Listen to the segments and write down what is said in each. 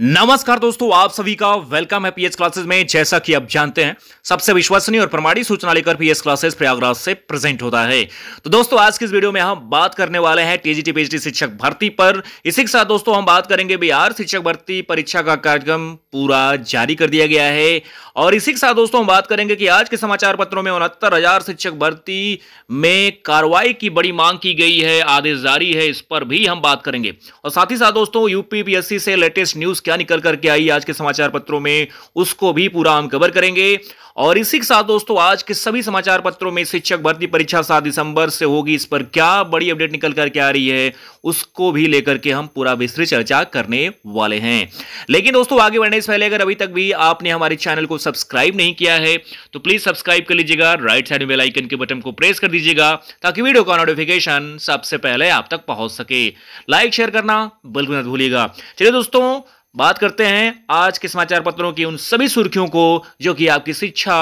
नमस्कार दोस्तों आप सभी का वेलकम है पीएच क्लासेस में जैसा कि आप जानते हैं सबसे विश्वसनीय और प्रमाणित सूचना लेकर पीएच क्लासेस प्रयागराज से प्रेजेंट होता है तो दोस्तों आज की इस वीडियो में हम बात करने वाले हैं टीजीटी पीएचडी शिक्षक भर्ती पर इसी के साथ दोस्तों हम बात करेंगे बिहार शिक्षक भर्ती परीक्षा का कार्यक्रम पूरा जारी कर दिया गया है और इसी के साथ दोस्तों हम बात करेंगे कि आज के समाचार पत्रों में उनहत्तर शिक्षक भर्ती में कार्रवाई की बड़ी मांग की गई है आदेश जारी है इस पर भी हम बात करेंगे और साथ ही साथ दोस्तों यूपीपीएससी से लेटेस्ट न्यूज क्या निकल करके आई आज के समाचार पत्रों में उसको भी पूरा हम कवर करेंगे और इसी के साथ दोस्तों आज के सभी समाचार पत्रों में शिक्षक भर्ती परीक्षा सात दिसंबर से होगी इस पर क्या बड़ी अपडेट निकल करके आ रही है उसको भी लेकर के हम पूरा विस्तृत चर्चा करने वाले हैं लेकिन दोस्तों आगे बढ़ने से पहले अगर अभी तक भी आपने हमारे चैनल को सब्सक्राइब नहीं किया है तो प्लीज सब्सक्राइब कर लीजिएगा राइट साइड में बेलाइकन के बटन को प्रेस कर दीजिएगा ताकि वीडियो का नोटिफिकेशन सबसे पहले आप तक पहुंच सके लाइक शेयर करना बिल्कुल ना भूलिएगा चलिए दोस्तों बात करते हैं आज के समाचार पत्रों की उन सभी सुर्खियों को जो कि आपकी शिक्षा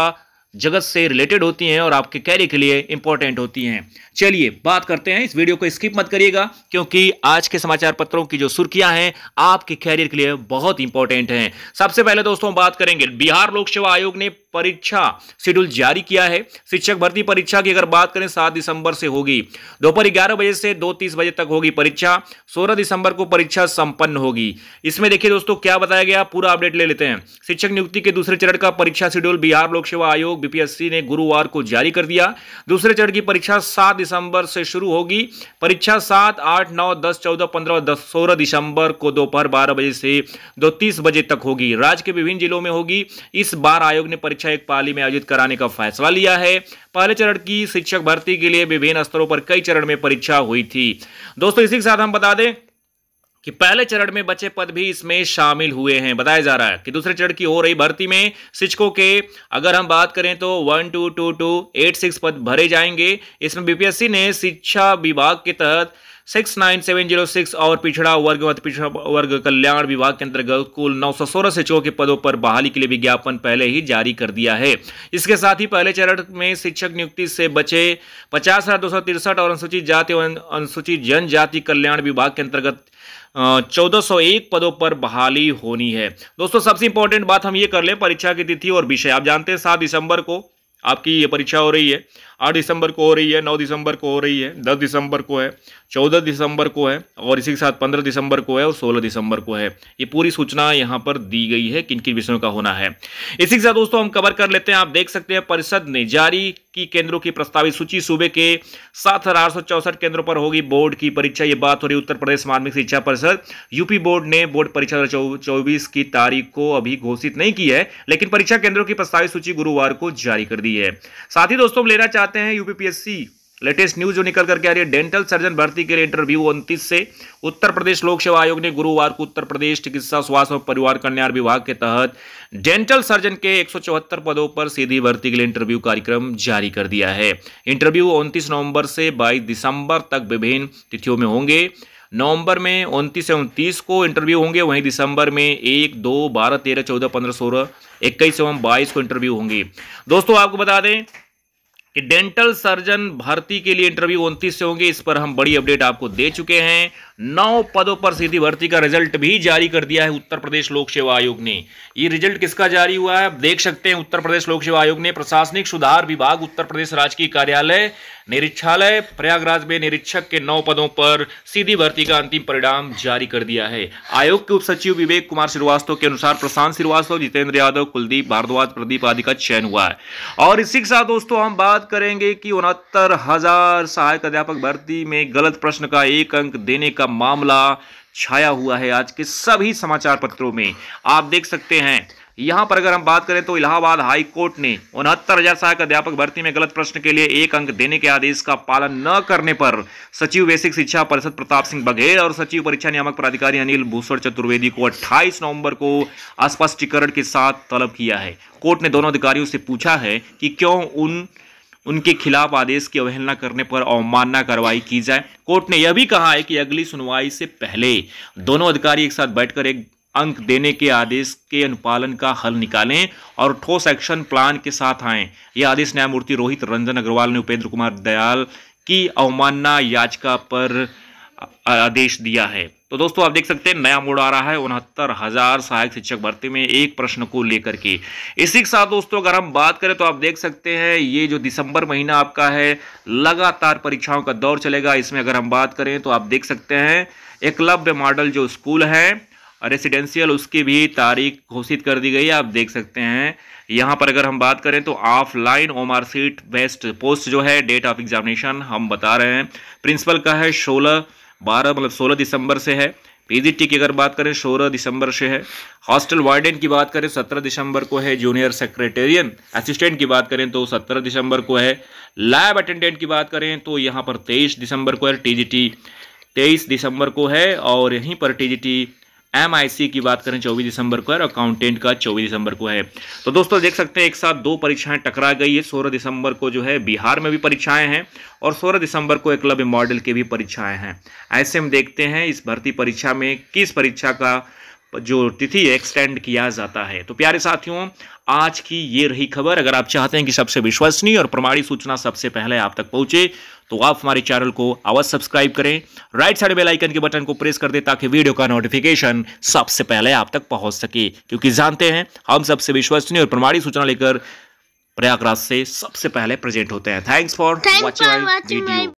जगत से रिलेटेड होती हैं और आपके कैरियर के लिए इंपॉर्टेंट होती हैं चलिए बात करते हैं इस वीडियो को स्किप मत करिएगा क्योंकि आज के समाचार पत्रों की जो सुर्खियां हैं आपके कैरियर के लिए बहुत इंपॉर्टेंट हैं सबसे पहले दोस्तों बात करेंगे बिहार लोक सेवा आयोग ने परीक्षा शेड्यूल जारी किया है शिक्षक भर्ती परीक्षा की अगर बात करें सात दिसंबर से होगी दोपहर ग्यारह बजे से दो तीस बजे तक होगी परीक्षा सोलह दिसंबर को परीक्षा संपन्न होगी इसमें देखिए दोस्तों क्या बताया गया पूरा अपडेट ले लेते हैं शिक्षक नियुक्ति के दूसरे चरण का परीक्षा शेड्यूल बिहार लोक सेवा आयोग बीपीएससी ने गुरुवार को जारी कर दिया दूसरे चरण की परीक्षा सात दिसंबर से शुरू होगी परीक्षा सात आठ नौ दस चौदह पंद्रह दस सोलह दिसंबर को दोपहर बारह बजे से दो तीस बजे तक होगी राज्य के विभिन्न जिलों में होगी इस बार आयोग ने परीक्षा परीक्षा एक पाली में आयोजित कराने का फैसला लिया है पहले चरण की शिक्षक भर्ती के लिए विभिन्न स्तरों पर कई चरण में परीक्षा हुई थी दोस्तों इसी के साथ हम बता दें कि पहले चरण में बचे पद भी इसमें शामिल हुए हैं बताया जा रहा है कि दूसरे चरण की हो रही भर्ती में शिक्षकों के अगर हम बात करें तो one two two two eight six पद भरे जाएंगे इसमें बीपीएससी ने शिक्षा विभाग के तहत six nine seven zero six और पिछड़ा वर्ग व पिछड़ा वर्ग कल्याण विभाग के अंतर्गत कुल नौ सौ सोलह शिक्षकों के पदों पर बहाली के लिए विज्ञापन पहले ही जारी कर दिया है इसके साथ ही पहले चरण में शिक्षक नियुक्ति से बचे पचास हजार दो सौ तिरसठ और अनुसूचित जाति और अनुसूचित जनजाति कल्याण विभाग के अंतर्गत चौदह सौ एक पदों पर बहाली होनी है दोस्तों सबसे इंपॉर्टेंट बात हम ये कर लें परीक्षा की तिथि और विषय आप जानते हैं सात दिसंबर को आपकी ये परीक्षा हो रही है आठ दिसंबर को हो रही है नौ दिसंबर को हो रही है दस दिसंबर को है चौदह दिसंबर को है और इसी के साथ पंद्रह दिसंबर को है और सोलह दिसंबर को है ये पूरी सूचना यहाँ पर दी गई है किन किन विषयों का होना है इसी के साथ दोस्तों हम कवर कर लेते हैं आप देख सकते हैं परिषद ने जारी की केंद्रों की प्रस्तावित सूची सूबे के सात केंद्रों पर होगी बोर्ड की परीक्षा ये बात हो रही उत्तर प्रदेश माध्यमिक शिक्षा परिषद यूपी बोर्ड ने बोर्ड परीक्षा दो चौबीस की तारीख को अभी घोषित नहीं की है लेकिन परीक्षा केंद्रों की प्रस्तावित सूची गुरुवार को जारी कर दी है साथ ही दोस्तों लेना चाहते आते हैं यूपीपीएससी लेटेस्ट न्यूज जो निकल करके आ रही है डेंटल सर्जन भर्ती के लिए इंटरव्यू उनतीस से उत्तर प्रदेश लोक सेवा आयोग ने गुरुवार को उत्तर प्रदेश चिकित्सा स्वास्थ्य और परिवार कल्याण विभाग के तहत डेंटल सर्जन के एक पदों पर सीधी भर्ती के लिए इंटरव्यू कार्यक्रम जारी कर दिया है इंटरव्यू उनतीस नवंबर से बाईस दिसंबर तक विभिन्न तिथियों में होंगे नवंबर में उनतीस एवं तीस को इंटरव्यू होंगे वहीं दिसंबर में एक दो बारह तेरह चौदह पंद्रह सोलह इक्कीस एवं बाईस को इंटरव्यू होंगे दोस्तों आपको बता दें कि डेंटल सर्जन भर्ती के लिए इंटरव्यू उनतीस से होंगे इस पर हम बड़ी अपडेट आपको दे चुके हैं नौ पदों पर सीधी भर्ती का रिजल्ट भी जारी कर दिया है उत्तर प्रदेश लोक सेवा आयोग ने ये रिजल्ट किसका जारी हुआ है आप देख सकते हैं उत्तर प्रदेश लोक सेवा आयोग ने प्रशासनिक सुधार विभाग उत्तर प्रदेश राजकीय कार्यालय निरीक्षालय प्रयागराज में निरीक्षक के नौ पदों पर सीधी भर्ती का अंतिम परिणाम जारी कर दिया है आयोग के उप सचिव विवेक कुमार श्रीवास्तव के अनुसार प्रशांत श्रीवास्तव जितेंद्र यादव कुलदीप भारद्वाज प्रदीप आदि का चयन हुआ है और इसी के साथ दोस्तों हम बात करेंगे कि उनहत्तर हजार सहायक अध्यापक भर्ती में गलत प्रश्न का एक अंक देने का मामला छाया हुआ है आज के सभी समाचार पत्रों में आप देख सकते हैं यहाँ पर अगर हम बात करें तो इलाहाबाद हाई कोर्ट ने उनहत्तर हजार सहायक अध्यापक भर्ती में गलत प्रश्न के लिए एक अंक देने के आदेश का पालन न करने पर सचिव बेसिक शिक्षा परिषद प्रताप सिंह बघेल और सचिव परीक्षा नियामक प्राधिकारी अनिल भूषण चतुर्वेदी को 28 नवंबर को स्पष्टीकरण के साथ तलब किया है कोर्ट ने दोनों अधिकारियों से पूछा है कि क्यों उन उनके खिलाफ आदेश की अवहेलना करने पर अवमानना कार्रवाई की जाए कोर्ट ने यह भी कहा है कि अगली सुनवाई से पहले दोनों अधिकारी एक साथ बैठकर एक अंक देने के आदेश के अनुपालन का हल निकालें और ठोस एक्शन प्लान के साथ आएं यह आदेश न्यायमूर्ति रोहित रंजन अग्रवाल ने उपेंद्र कुमार दयाल की अवमानना याचिका पर आदेश दिया है तो दोस्तों आप देख सकते हैं नया मोड़ आ रहा है उनहत्तर हजार सहायक शिक्षक भर्ती में एक प्रश्न को लेकर के इसी के साथ दोस्तों अगर हम बात करें तो आप देख सकते हैं ये जो दिसंबर महीना आपका है लगातार परीक्षाओं का दौर चलेगा इसमें अगर हम बात करें तो आप देख सकते हैं एकलव्य मॉडल जो स्कूल है रेसिडेंशियल उसकी भी तारीख घोषित कर दी गई है आप देख सकते हैं यहाँ पर अगर हम बात करें तो offline OMR sheet based post जो है डेट ऑफ एग्जामिनेशन हम बता रहे हैं प्रिंसिपल का है सोलह बारह मतलब सोलह दिसंबर से है पीजीटी की अगर बात करें सोलह दिसंबर से है हॉस्टल वार्डन की बात करें सत्रह दिसंबर को है जूनियर सेक्रेटेरियन असिस्टेंट की बात करें तो सत्रह दिसंबर को है लैब अटेंडेंट की बात करें तो यहाँ पर तेईस दिसंबर को है टीजीटी तेईस दिसंबर को है और यहीं पर टीजीटी एम की बात करें चौबीस दिसंबर को है और अकाउंटेंट का चौबीस दिसंबर को है तो दोस्तों देख सकते हैं एक साथ दो परीक्षाएं टकरा गई है सोलह दिसंबर को जो है बिहार में भी परीक्षाएं हैं और सोलह दिसंबर को एकलव्य मॉडल की भी परीक्षाएं हैं ऐसे हम देखते हैं इस भर्ती परीक्षा में किस परीक्षा का जो तिथि एक्सटेंड किया जाता है तो प्यारे साथियों आज की ये रही खबर अगर आप चाहते हैं कि सबसे विश्वसनीय और प्रमाणित सूचना सबसे पहले आप तक पहुंचे तो आप हमारे चैनल को अवश्य सब्सक्राइब करें राइट साइड बेल आइकन के बटन को प्रेस कर दें ताकि वीडियो का नोटिफिकेशन सबसे पहले आप तक पहुंच सके क्योंकि जानते हैं हम सबसे विश्वसनीय और प्रमाणित सूचना लेकर प्रयागराज से सबसे पहले प्रेजेंट होते हैं थैंक्स फॉर वॉचिंग